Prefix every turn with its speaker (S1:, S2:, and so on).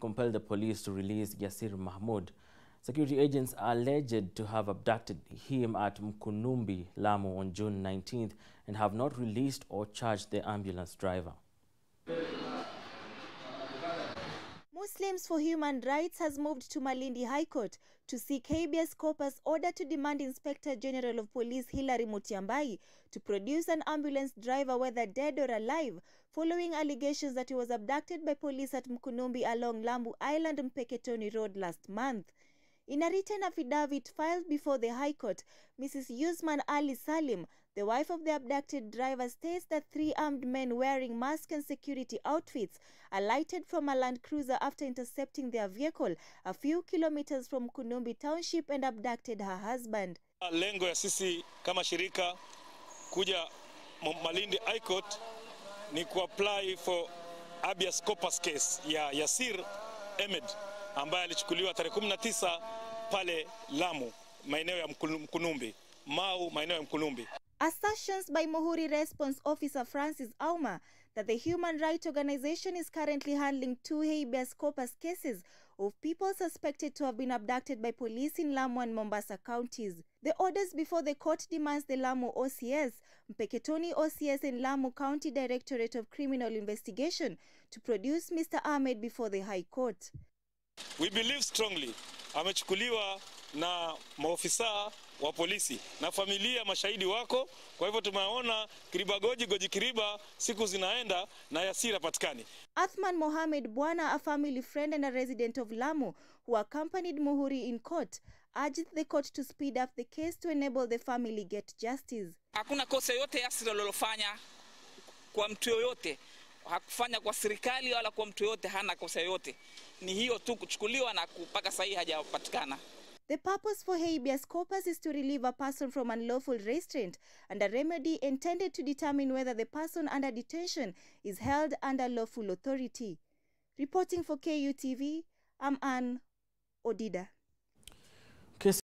S1: compelled the police to release Yasir Mahmoud. Security agents are alleged to have abducted him at Mkunumbi, Lamu on June 19th and have not released or charged the ambulance driver.
S2: Muslims for Human Rights has moved to Malindi High Court to seek habeas corpus order to demand Inspector General of Police Hilary Mutiambai to produce an ambulance driver whether dead or alive following allegations that he was abducted by police at Mkunumbi along Lambu Island Mpeketoni Road last month. In a written affidavit filed before the High Court, Mrs. Yusman Ali Salim, the wife of the abducted driver, states that three armed men wearing mask and security outfits alighted from a Land Cruiser after intercepting their vehicle a few kilometers from Kunumbi Township and abducted her husband.
S3: Lengo ya sisi kama shirika kuja Malindi High Court ni kuapply for habeas corpus case ya Yasir Ahmed ambaye alichukuliwa tarehe 19 pale Lamu, maeneo ya Mkunumbi, Mau, maeneo ya Mkunumbi.
S2: Assertions by Muhuri Response Officer Francis Auma that the human rights organization is currently handling two habeas corpus cases of people suspected to have been abducted by police in Lamu and Mombasa counties. The orders before the court demands the Lamu OCS, Mpeketoni OCS and Lamu County Directorate of Criminal Investigation to produce Mr. Ahmed before the High Court.
S3: We believe strongly amechukuliwa na maofisa wa polisi na familia, mashahidi wako. Kwa hivyo tumeona kiriba goji goji kiriba, siku zinaenda na yasira patikani.
S2: Athman Mohamed Bwana, a family friend and a resident of Lamu who accompanied Muhuri in court urged the court to speed up the case to enable the family get justice.
S1: Hakuna kosa yote yasira lolofanya kwa mtu yoyote, hakufanya kwa serikali wala kwa mtu yoyote, hana kosa yoyote ni hiyo tu kuchukuliwa na mpaka sahii hajapatikana.
S2: The purpose for habeas corpus is to relieve a person from unlawful restraint and a remedy intended to determine whether the person under detention is held under lawful authority. Reporting for KUTV, I'm Ann Odida.